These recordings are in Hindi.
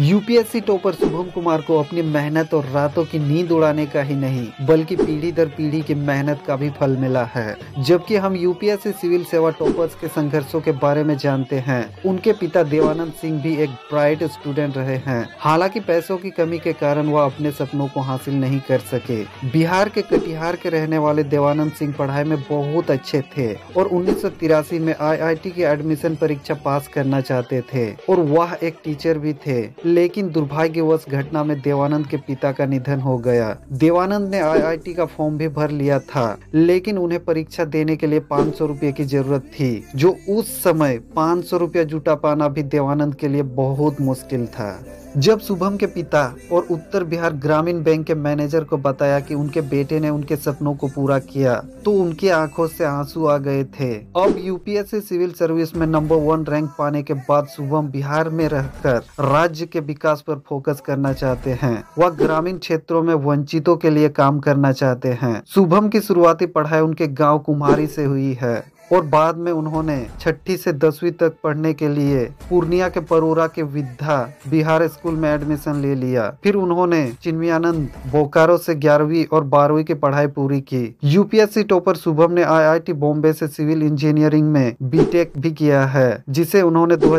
यूपीएससी टॉपर शुभम कुमार को अपनी मेहनत और रातों की नींद उड़ाने का ही नहीं बल्कि पीढ़ी दर पीढ़ी की मेहनत का भी फल मिला है जबकि हम यूपीएससी सिविल सेवा टॉपर्स के संघर्षों के बारे में जानते हैं उनके पिता देवानंद सिंह भी एक ब्राइट स्टूडेंट रहे हैं हालांकि पैसों की कमी के कारण वह अपने सपनों को हासिल नहीं कर सके बिहार के कटिहार के रहने वाले देवानंद सिंह पढ़ाई में बहुत अच्छे थे और उन्नीस में आई की एडमिशन परीक्षा पास करना चाहते थे और वह एक टीचर भी थे लेकिन दुर्भाग्यवश घटना में देवानंद के पिता का निधन हो गया देवानंद ने आईआईटी का फॉर्म भी भर लिया था लेकिन उन्हें परीक्षा देने के लिए पाँच सौ की जरूरत थी जो उस समय पाँच सौ जुटा पाना भी देवानंद के लिए बहुत मुश्किल था जब शुभम के पिता और उत्तर बिहार ग्रामीण बैंक के मैनेजर को बताया कि उनके बेटे ने उनके सपनों को पूरा किया तो उनकी आंखों से आंसू आ गए थे अब यूपीएससी सिविल सर्विस में नंबर वन रैंक पाने के बाद शुभम बिहार में रहकर राज्य के विकास पर फोकस करना चाहते हैं वह ग्रामीण क्षेत्रों में वंचितों के लिए काम करना चाहते हैं शुभम की शुरुआती पढ़ाई उनके गांव कुम्हारी से हुई है और बाद में उन्होंने छठी से दसवीं तक पढ़ने के लिए पूर्णिया के परोरा के विद्या बिहार स्कूल में एडमिशन ले लिया फिर उन्होंने चिन्मयानंद बोकारो से ग्यारहवीं और बारहवीं की पढ़ाई पूरी की यूपीएससी टॉपर शुभम ने आईआईटी बॉम्बे से सिविल इंजीनियरिंग में बीटेक भी किया है जिसे उन्होंने दो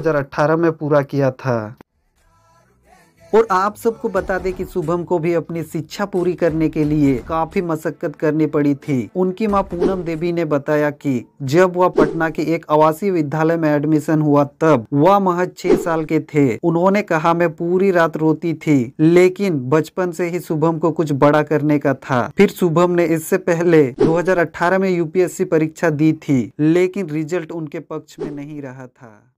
में पूरा किया था और आप सबको बता दें कि शुभम को भी अपनी शिक्षा पूरी करने के लिए काफी मशक्कत करनी पड़ी थी उनकी माँ पूनम देवी ने बताया कि जब वह पटना के एक आवासीय विद्यालय में एडमिशन हुआ तब वह महज छह साल के थे उन्होंने कहा मैं पूरी रात रोती थी लेकिन बचपन से ही शुभम को कुछ बड़ा करने का था फिर शुभम ने इससे पहले दो में यूपीएससी परीक्षा दी थी लेकिन रिजल्ट उनके पक्ष में नहीं रहा था